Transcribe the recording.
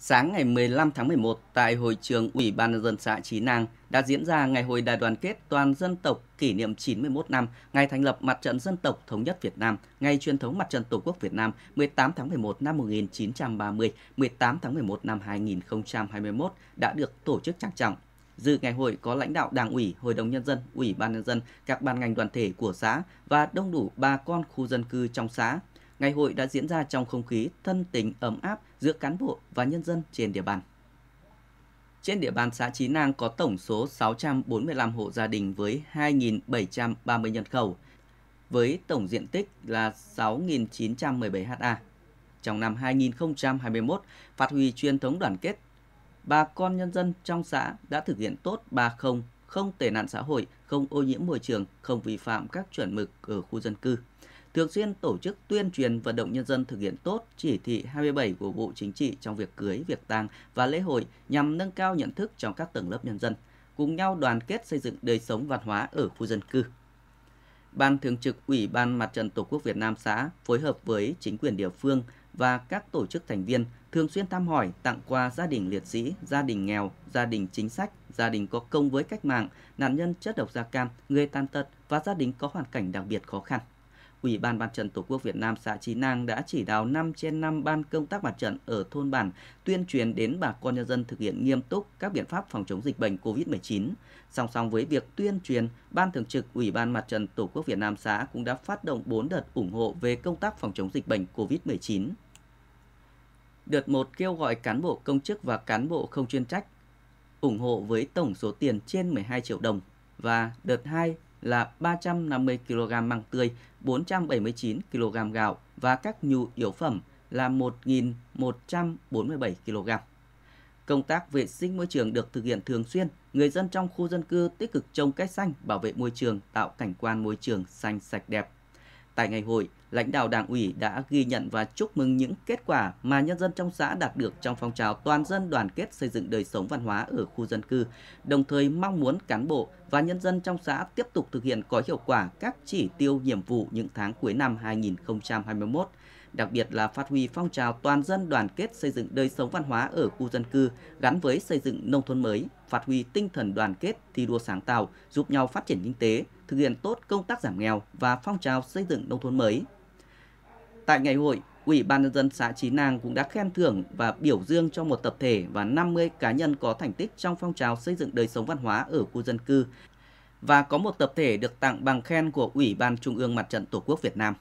Sáng ngày 15 tháng 11 tại hội trường Ủy ban nhân dân xã Chí Nang đã diễn ra ngày hội đại đoàn kết toàn dân tộc kỷ niệm 91 năm ngày thành lập Mặt trận dân tộc thống nhất Việt Nam, ngày truyền thống Mặt trận Tổ quốc Việt Nam 18 tháng 11 năm 1930, 18 tháng 11 năm 2021 đã được tổ chức trang trọng. Dự ngày hội có lãnh đạo Đảng ủy, Hội đồng nhân dân, Ủy ban nhân dân, các ban ngành đoàn thể của xã và đông đủ bà con khu dân cư trong xã, ngày hội đã diễn ra trong không khí thân tình ấm áp giữa cán bộ và nhân dân trên địa bàn. Trên địa bàn xã Chí Nang có tổng số 645 hộ gia đình với 2.730 nhân khẩu, với tổng diện tích là 6.917 ha. Trong năm 2021, phát huy truyền thống đoàn kết, bà con nhân dân trong xã đã thực hiện tốt 3 không, không tệ nạn xã hội, không ô nhiễm môi trường, không vi phạm các chuẩn mực ở khu dân cư thường xuyên tổ chức tuyên truyền vận động nhân dân thực hiện tốt chỉ thị 27 của Bộ Chính trị trong việc cưới, việc tang và lễ hội nhằm nâng cao nhận thức trong các tầng lớp nhân dân, cùng nhau đoàn kết xây dựng đời sống văn hóa ở khu dân cư. Ban Thường trực Ủy ban Mặt trận Tổ quốc Việt Nam xã phối hợp với chính quyền địa phương và các tổ chức thành viên thường xuyên thăm hỏi, tặng quà gia đình liệt sĩ, gia đình nghèo, gia đình chính sách, gia đình có công với cách mạng, nạn nhân chất độc da cam, người tàn tật và gia đình có hoàn cảnh đặc biệt khó khăn. Ủy ban Mặt trận Tổ quốc Việt Nam xã Chí Nang đã chỉ đạo 5 trên 5 ban công tác mặt trận ở thôn bản tuyên truyền đến bà con nhân dân thực hiện nghiêm túc các biện pháp phòng chống dịch bệnh COVID-19. Song song với việc tuyên truyền, Ban Thường trực Ủy ban Mặt trận Tổ quốc Việt Nam xã cũng đã phát động 4 đợt ủng hộ về công tác phòng chống dịch bệnh COVID-19. Đợt 1 kêu gọi cán bộ công chức và cán bộ không chuyên trách ủng hộ với tổng số tiền trên 12 triệu đồng và đợt 2 là 350 kg măng tươi, 479 kg gạo và các nhu yếu phẩm là 1.147 kg. Công tác vệ sinh môi trường được thực hiện thường xuyên, người dân trong khu dân cư tích cực trồng cây xanh, bảo vệ môi trường, tạo cảnh quan môi trường xanh sạch đẹp. Tại ngày hội, lãnh đạo Đảng ủy đã ghi nhận và chúc mừng những kết quả mà nhân dân trong xã đạt được trong phong trào toàn dân đoàn kết xây dựng đời sống văn hóa ở khu dân cư, đồng thời mong muốn cán bộ và nhân dân trong xã tiếp tục thực hiện có hiệu quả các chỉ tiêu nhiệm vụ những tháng cuối năm 2021 đặc biệt là phát huy phong trào toàn dân đoàn kết xây dựng đời sống văn hóa ở khu dân cư gắn với xây dựng nông thôn mới, phát huy tinh thần đoàn kết, thi đua sáng tạo, giúp nhau phát triển kinh tế, thực hiện tốt công tác giảm nghèo và phong trào xây dựng nông thôn mới. Tại ngày hội, Ủy ban nhân dân xã Chí Nàng cũng đã khen thưởng và biểu dương cho một tập thể và 50 cá nhân có thành tích trong phong trào xây dựng đời sống văn hóa ở khu dân cư và có một tập thể được tặng bằng khen của Ủy ban Trung ương Mặt trận Tổ quốc Việt Nam.